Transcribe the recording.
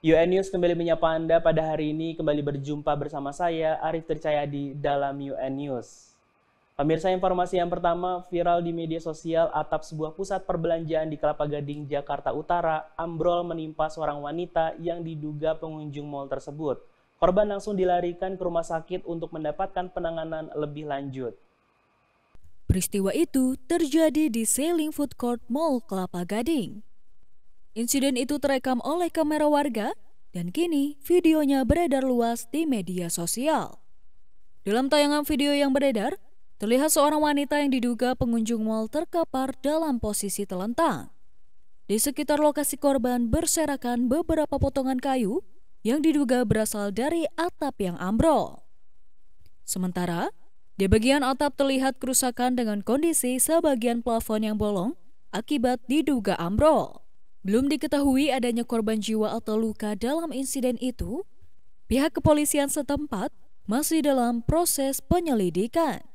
UN News kembali menyapa Anda pada hari ini, kembali berjumpa bersama saya, Arif Tercayadi, dalam UN News. Pemirsa informasi yang pertama, viral di media sosial atap sebuah pusat perbelanjaan di Kelapa Gading, Jakarta Utara, ambrol menimpa seorang wanita yang diduga pengunjung mal tersebut. Korban langsung dilarikan ke rumah sakit untuk mendapatkan penanganan lebih lanjut. Peristiwa itu terjadi di Sailing Food Court Mall Kelapa Gading. Insiden itu terekam oleh kamera warga dan kini videonya beredar luas di media sosial. Dalam tayangan video yang beredar, terlihat seorang wanita yang diduga pengunjung mal terkapar dalam posisi telentang. Di sekitar lokasi korban berserakan beberapa potongan kayu yang diduga berasal dari atap yang ambrol. Sementara, di bagian atap terlihat kerusakan dengan kondisi sebagian plafon yang bolong akibat diduga ambrol. Belum diketahui adanya korban jiwa atau luka dalam insiden itu, pihak kepolisian setempat masih dalam proses penyelidikan.